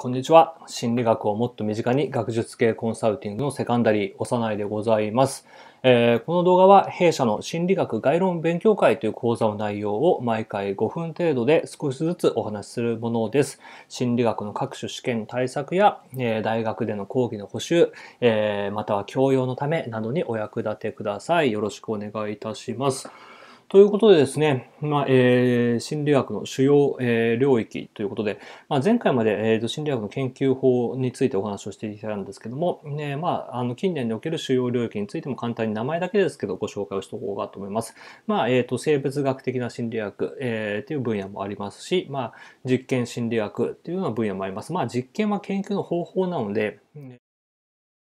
こんにちは。心理学をもっと身近に学術系コンサルティングのセカンダリー、おさないでございます。えー、この動画は弊社の心理学概論勉強会という講座の内容を毎回5分程度で少しずつお話しするものです。心理学の各種試験対策や、えー、大学での講義の補修、えー、または教養のためなどにお役立てください。よろしくお願いいたします。ということでですね、まあえー、心理学の主要、えー、領域ということで、まあ、前回まで、えー、心理学の研究法についてお話をしていたんですけども、ねまあ、あの近年における主要領域についても簡単に名前だけですけどご紹介をしておこうかと思います。まあえーと、生物学的な心理学、えー、という分野もありますし、まあ、実験心理学というような分野もあります。まあ、実験は研究の方法なので、